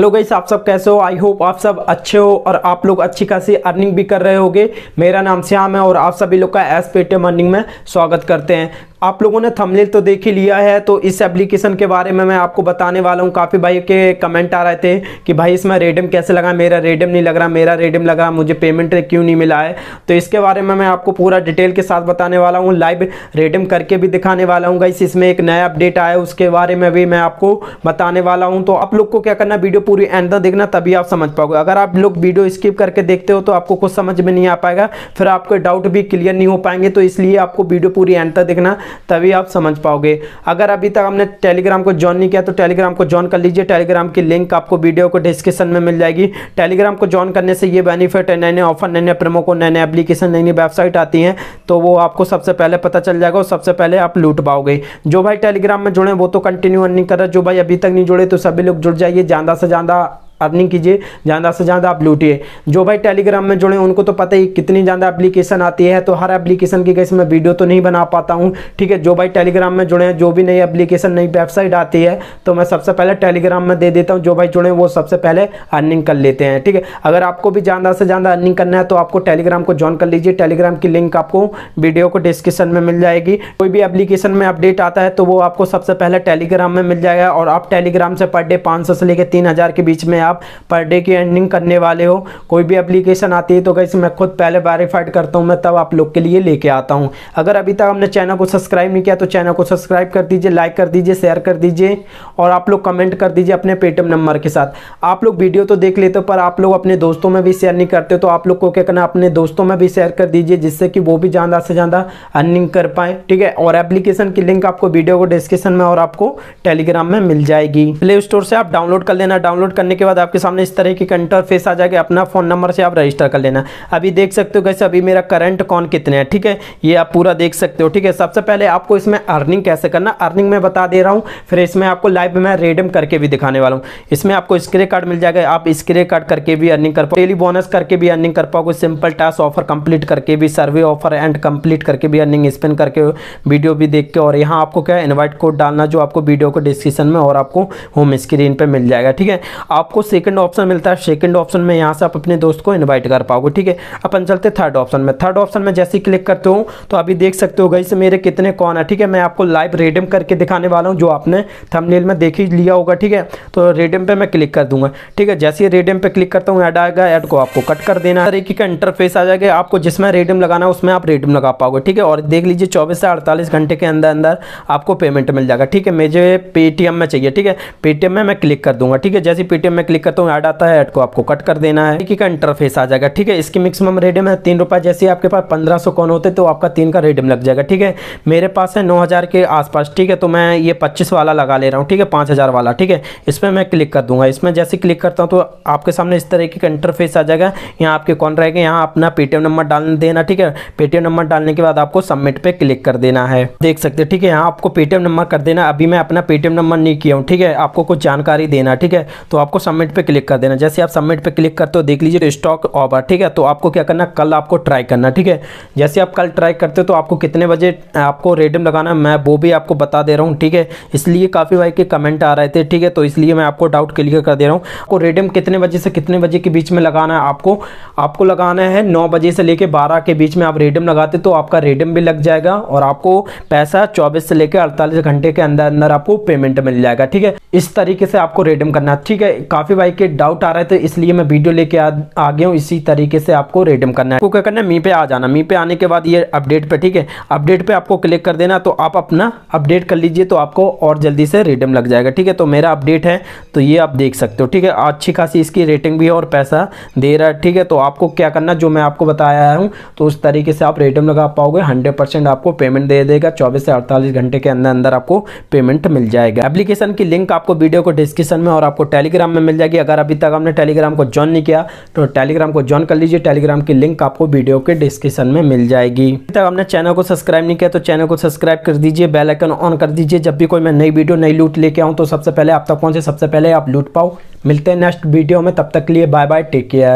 hello guys आप सब कैसे हो आई होप आप सब अच्छे हो और आप लोग अच्छी खासी अर्निंग भी कर रहे होगे मेरा नाम श्याम है और आप सभी लोग का एस पेटीएम अर्निंग में स्वागत करते हैं आप लोगों ने थंबनेल तो देख ही लिया है तो इस एप्लीकेशन के बारे में मैं आपको बताने वाला हूँ काफ़ी भाई के कमेंट आ रहे थे कि भाई इसमें रेडम कैसे लगा मेरा रेडम नहीं लग रहा मेरा रेडम लग रहा मुझे पेमेंट क्यों नहीं मिला है तो इसके बारे में मैं आपको पूरा डिटेल के साथ बताने वाला हूँ लाइव रेडम करके भी दिखाने वाला हूँ गाइस इसमें एक नया अपडेट आया उसके बारे में भी मैं आपको बताने वाला हूँ तो आप लोग को क्या करना वीडियो पूरी एंड तक देखना तभी आप समझ पाओगे अगर आप लोग वीडियो स्किप करके देखते हो तो आपको कुछ समझ में नहीं आ पाएगा फिर आपके डाउट भी क्लियर नहीं हो पाएंगे तो इसलिए आपको वीडियो पूरी एंड तक देखना तभी आप समझ पाओगे अगर अभी तक हमने टेलीग्राम को ज्वाइन नहीं किया तो टेलीग्राम को ज्वाइन कर लीजिए टेलीग्राम की लिंक आपको वीडियो को डिस्क्रिप्शन में मिल जाएगी टेलीग्राम को ज्वाइन करने से ये बेनिफिट है नए नए ऑफर नए नए प्रमो को नए नए एप्लीकेशन नई नई वेबसाइट आती हैं तो वो आपको सबसे पहले पता चल जाएगा और सबसे पहले आप लूट पाओगे जो भाई टेलीग्राम में जुड़े वो तो कंटिन्यू अर्निंग कर रहा है जो भाई अभी तक नहीं जुड़े तो सभी लोग जुड़ जाइए ज़्यादा से ज़्यादा अर्निंग कीजिए ज़्यादा से ज़्यादा आप लूटिए जो भाई टेलीग्राम में जुड़े उनको तो पता ही कितनी ज़्यादा एप्लीकेशन आती है तो हर एप्लीकेशन की कैसे मैं वीडियो तो नहीं बना पाता हूँ ठीक है जो भाई टेलीग्राम में जुड़े हैं जो भी नई एप्लीकेशन नई वेबसाइट आती है तो मैं सबसे पहले टेलीग्राम में दे देता हूँ जो भाई जुड़े वो सबसे पहले अर्निंग कर लेते हैं ठीक है अगर आपको भी ज़्यादा से ज़्यादा अर्निंग करना है तो आपको टेलीग्राम को ज्वाइन कर लीजिए टेलीग्राम की लिंक आपको वीडियो को डिस्क्रिप्शन में मिल जाएगी कोई भी एप्लीकेशन में अपडेट आता है तो वो आपको सबसे पहले टेलीग्राम में मिल जाएगा और आप टेलीग्राम से पर डे पाँच से लेकर तीन के बीच में आप आप पर डे की अर्निंग करने वाले हो कोई भी अप्लीकेशन आती है तो कैसे मैं खुद पहले वेरीफाइड करता हूँ मैं तब आप लोग के लिए लेके आता हूँ अगर अभी तक हमने चैनल को सब्सक्राइब नहीं किया तो चैनल को सब्सक्राइब कर दीजिए लाइक कर दीजिए शेयर कर दीजिए और आप लोग कमेंट कर दीजिए अपने पेटीएम नंबर के साथ आप लोग वीडियो तो देख लेते हो पर आप लोग अपने दोस्तों में भी शेयर नहीं करते तो आप लोग को क्या करना अपने दोस्तों में भी शेयर कर दीजिए जिससे कि वो भी ज़्यादा से ज़्यादा अर्निंग कर पाए ठीक है और एप्लीकेशन की लिंक आपको वीडियो को डिस्क्रिप्शन में और आपको टेलीग्राम में मिल जाएगी प्ले स्टोर से आप डाउनलोड कर लेना डाउनलोड करने के बाद आपके सामने इस तरह की इंटरफेस आ जाएगा अपना फ़ोन नंबर से आप रजिस्टर कर लेना अभी देख सकते हो कैसे अभी मेरा करंट कौन कितने हैं ठीक है ये आप पूरा देख सकते हो ठीक है सबसे पहले आपको इसमें अर्निंग कैसे करना अर्निंग में बता दे रहा हूँ फिर इसमें आपको लाइव में रेडम करके भी दिखाने वाला हूँ इसमें आपको स्क्रे कार्ड मिल जाएगा आप स्क्रे कार्ड करके भी अर्निंग कर पाओ डेली बोनस करके भी अर्निंग कर पाओगे सिंपल टास्क ऑफर कंप्लीट करके भी सर्वे ऑफर एंड कंप्लीट करके भी अर्निंग स्पेंड करके वीडियो भी देख के और यहाँ आपको क्या है इन्वाइट कोड डालना जो आपको वीडियो को डिस्क्रिप्शन में और आपको होम स्क्रीन पर मिल जाएगा ठीक है आपको सेकंड ऑप्शन मिलता है सेकंड ऑप्शन में यहाँ से आप अपने दोस्त को इन्वाइट कर पाओगे ठीक है अपन चलते थर्ड ऑप्शन में थर्ड ऑप्शन में जैसे क्लिक करते हो तो अभी देख सकते हो गई से मेरे कितने कौन है ठीक है मैं आपको लाइव रेडियम करके दिखाने वाला हूँ जो आपने थमनेल में देख ही लिया होगा ठीक है तो रेडियम पर मैं क्लिक कर दूंगा ठीक है जैसे ही रेडियम पर क्लिक करता हूँ ऐड आएगा ऐड को आपको कट कर देना तरीके का इंटरफेस आ जाएगा आपको जिसमें रेडियम लगाना है उसमें आप रेडम लगा पाओगे ठीक है और देख लीजिए चौबीस से अड़तालीस घंटे के अंदर अंदर आपको पेमेंट मिल जाएगा ठीक है मुझे पेटीएम में चाहिए ठीक है पेटीएम में मैं क्लिक कर दूंगा ठीक है जैसे पेटीएम में क्लिक करता हूँ ऐड आता है ऐड को आपको कट कर देना है का इंटरफेस आ जाएगा ठीक है इसकी मैक्सिमम रेडियम है तीन रुपये जैसे आपके पास पंद्रह सौ कौन होते तो आपका तीन का रेडियम लग जाएगा ठीक है मेरे पास है नौ हज़ार के आसपास ठीक है तो मैं ये पच्चीस वाला लगा ले रहा हूँ ठीक है पाँच हज़ार वाला ठीक है इस पर मैं क्लिक कर दूंगा इसमें जैसे क्लिक करता हूँ तो आपके सामने इस तरीके का इंटरफेस आ जाएगा यहाँ आपके कौन रहेगा यहाँ अपना पेटीएम नंबर डाल देना ठीक है पेटीएम नंबर डालने के बाद आपको सबमिट पे क्लिक कर देना है देख सकते ठीक है यहाँ आपको पेटीएम नंबर कर देना अभी मैं अपना पेटीएम नंबर नहीं किया हूँ ठीक है आपको कुछ जानकारी देना ठीक है तो आपको सबमिट सबमिट पे क्लिक कर देना जैसे आप सबमिट पे क्लिक करते हो देख लीजिए स्टॉक तो ऑफर ठीक है तो आपको क्या करना कल आपको ट्राई करना ठीक है जैसे आप कल ट्राई करते हो तो आपको कितने बजे आपको रेडियम लगाना मैं वो भी आपको बता दे रहा हूँ ठीक है इसलिए काफ़ी भाई के कमेंट आ रहे थे ठीक है तो इसलिए मैं आपको डाउट क्लियर कर दे रहा हूँ आपको रेडियम कितने बजे से कितने बजे के बीच में लगाना है आपको आपको लगाना है नौ बजे से लेकर बारह के बीच में आप रेडियम लगाते तो आपका रेडियम भी लग जाएगा और आपको पैसा चौबीस से लेकर अड़तालीस घंटे के अंदर अंदर आपको पेमेंट मिल जाएगा ठीक है इस तरीके से आपको रेडियम करना ठीक है काफ़ी काफ़ी भाई के डाउट आ रहे थे तो इसलिए मैं वीडियो लेके आ, गया हूँ इसी तरीके से आपको रेडम करना है क्या करना है मी पे आ जाना मी पे आने के बाद ये अपडेट पे ठीक है अपडेट पे आपको क्लिक कर देना तो आप अपना अपडेट कर लीजिए तो आपको और जल्दी से रेडम लग जाएगा ठीक है तो मेरा अपडेट है तो ये आप देख सकते हो ठीक है अच्छी खासी इसकी रेटिंग भी है और पैसा दे रहा है ठीक है तो आपको क्या करना जो मैं आपको बताया हूँ तो उस तरीके से आप रेडम लगा पाओगे हंड्रेड आपको पेमेंट दे देगा चौबीस से अड़तालीस घंटे के अंदर अंदर आपको पेमेंट मिल जाएगा एप्लीकेशन की लिंक आपको वीडियो को डिस्क्रिप्शन में और आपको टेलीग्राम में मिल जाएगी अगर अभी तक आपने टेलीग्राम को ज्वाइन नहीं किया तो टेलीग्राम को ज्वाइन कर लीजिए टेलीग्राम की लिंक आपको वीडियो के डिस्क्रिप्शन में मिल जाएगी अभी तक आपने चैनल को सब्सक्राइब नहीं किया तो चैनल को सब्सक्राइब कर दीजिए बेलाइकन ऑन कर दीजिए जब भी कोई मैं नई वीडियो नई लूट लेके आऊँ तो सबसे पहले आप तक पहुँचे सबसे पहले आप लूट पाओ मिलते हैं नेक्स्ट वीडियो में तब तक के लिए बाय बाय टेक केयर